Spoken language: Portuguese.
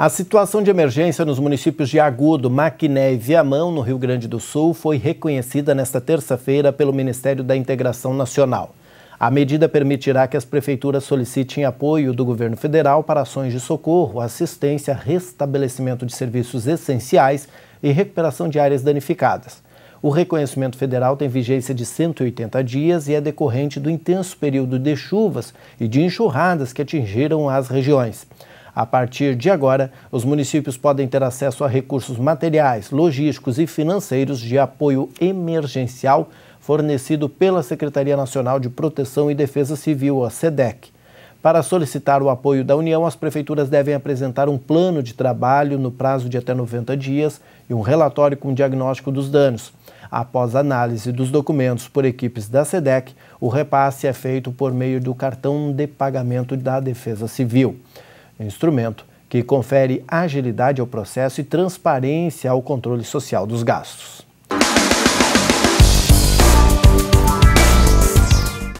A situação de emergência nos municípios de Agudo, Maquiné e Viamão, no Rio Grande do Sul, foi reconhecida nesta terça-feira pelo Ministério da Integração Nacional. A medida permitirá que as prefeituras solicitem apoio do governo federal para ações de socorro, assistência, restabelecimento de serviços essenciais e recuperação de áreas danificadas. O reconhecimento federal tem vigência de 180 dias e é decorrente do intenso período de chuvas e de enxurradas que atingiram as regiões. A partir de agora, os municípios podem ter acesso a recursos materiais, logísticos e financeiros de apoio emergencial fornecido pela Secretaria Nacional de Proteção e Defesa Civil, a SEDEC. Para solicitar o apoio da União, as prefeituras devem apresentar um plano de trabalho no prazo de até 90 dias e um relatório com diagnóstico dos danos. Após análise dos documentos por equipes da SEDEC, o repasse é feito por meio do cartão de pagamento da Defesa Civil instrumento que confere agilidade ao processo e transparência ao controle social dos gastos.